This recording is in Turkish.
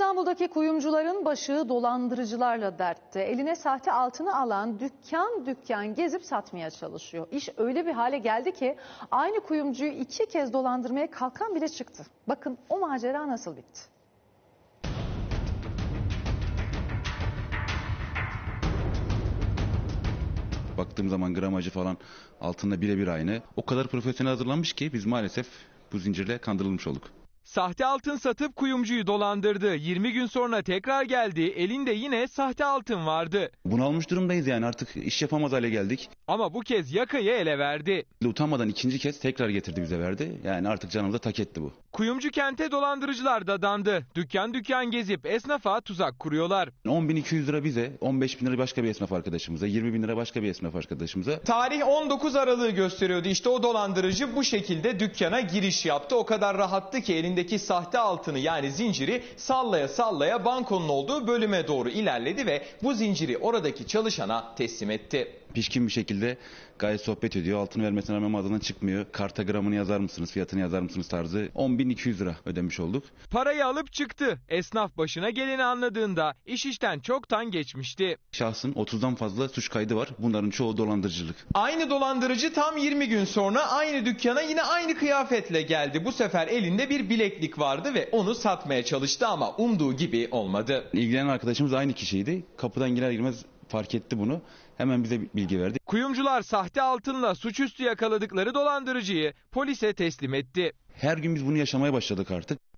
İstanbul'daki kuyumcuların başı dolandırıcılarla dertte. Eline sahte altını alan dükkan dükkan gezip satmaya çalışıyor. İş öyle bir hale geldi ki aynı kuyumcuyu iki kez dolandırmaya kalkan bile çıktı. Bakın o macera nasıl bitti. Baktığım zaman gramajı falan altında birebir aynı. O kadar profesyonel hazırlanmış ki biz maalesef bu zincirle kandırılmış olduk. Sahte altın satıp kuyumcuyu dolandırdı. 20 gün sonra tekrar geldi. Elinde yine sahte altın vardı. Bunalmış durumdayız yani artık iş yapamaz hale geldik. Ama bu kez yakayı ele verdi. Utanmadan ikinci kez tekrar getirdi bize verdi. Yani artık canımıza tak etti bu. Kuyumcu kente dolandırıcılar da dandı. Dükkan dükkan gezip esnafa tuzak kuruyorlar. 10.200 lira bize, 15.000 lira başka bir esnaf arkadaşımıza, 20.000 lira başka bir esnaf arkadaşımıza. Tarih 19 Aralık'ı gösteriyordu. İşte o dolandırıcı bu şekilde dükkana giriş yaptı. O kadar rahattı ki elinde elindeki sahte altını yani zinciri sallaya sallaya bankonun olduğu bölüme doğru ilerledi ve bu zinciri oradaki çalışana teslim etti pişkin bir şekilde gayet sohbet ediyor. Altını vermesine rağmen mağazadan çıkmıyor. Karta gramını yazar mısınız, fiyatını yazar mısınız tarzı 10.200 lira ödemiş olduk. Parayı alıp çıktı. Esnaf başına geleni anladığında iş işten çoktan geçmişti. Şahsın 30'dan fazla suç kaydı var. Bunların çoğu dolandırıcılık. Aynı dolandırıcı tam 20 gün sonra aynı dükkana yine aynı kıyafetle geldi. Bu sefer elinde bir bilet bileklik vardı ve onu satmaya çalıştı ama umduğu gibi olmadı. İlgilenen arkadaşımız aynı kişiydi. Kapıdan girer girmez fark etti bunu. Hemen bize bilgi verdi. Kuyumcular sahte altınla suçüstü yakaladıkları dolandırıcıyı polise teslim etti. Her gün biz bunu yaşamaya başladık artık.